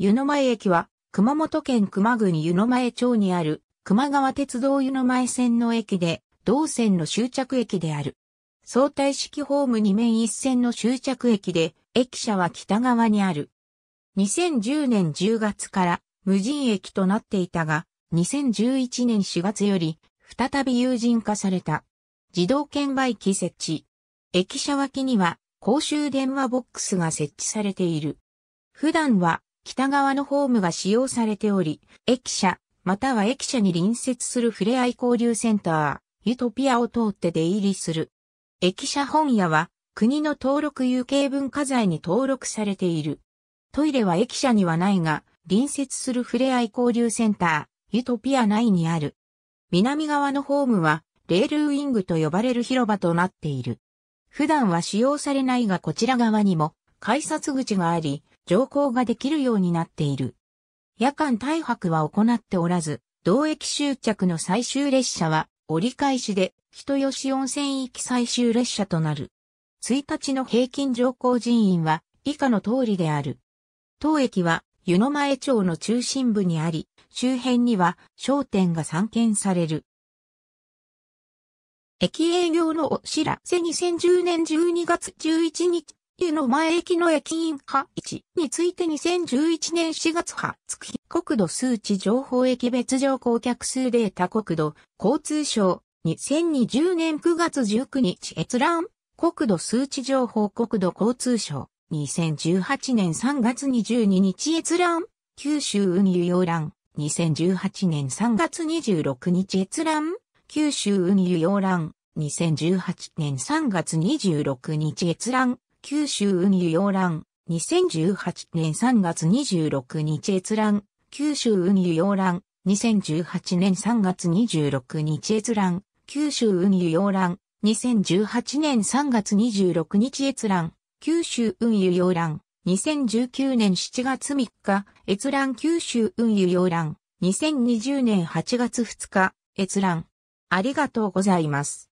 湯の前駅は、熊本県熊国湯の前町にある、熊川鉄道湯の前線の駅で、同線の終着駅である。相対式ホーム2面一線の終着駅で、駅舎は北側にある。2010年10月から無人駅となっていたが、2011年4月より再び有人化された。自動券売機設置。駅舎脇には公衆電話ボックスが設置されている。普段は北側のホームが使用されており、駅舎、または駅舎に隣接するふれあい交流センター、ユトピアを通って出入りする。駅舎本屋は、国の登録有形文化財に登録されている。トイレは駅舎にはないが、隣接するふれあい交流センター、ユトピア内にある。南側のホームは、レールウィングと呼ばれる広場となっている。普段は使用されないがこちら側にも改札口があり、乗降ができるようになっている。夜間大泊は行っておらず、同駅終着の最終列車は折り返しで人吉温泉行き最終列車となる。1日の平均乗降人員は以下の通りである。当駅は湯の前町の中心部にあり、周辺には商店が散見される。駅営業のお知らせ2010年12月11日湯の前駅の駅員派1について2011年4月20日、国土数値情報駅別乗降客数データ国土交通省2020年9月19日閲覧国土数値情報国土交通省2018年3月22日閲覧九州運輸要覧2018年3月26日閲覧九州運輸要覧2018年3月26日閲覧九州運輸洋覧、2018年3月26日閲覧、九州運輸洋覧、2018年3月26日閲覧、九州運輸洋覧、2018年3月26日閲覧、九州運輸洋覧、2019年7月3日、閲覧九州運輸洋覧、2020年8月2日、閲覧。ありがとうございます。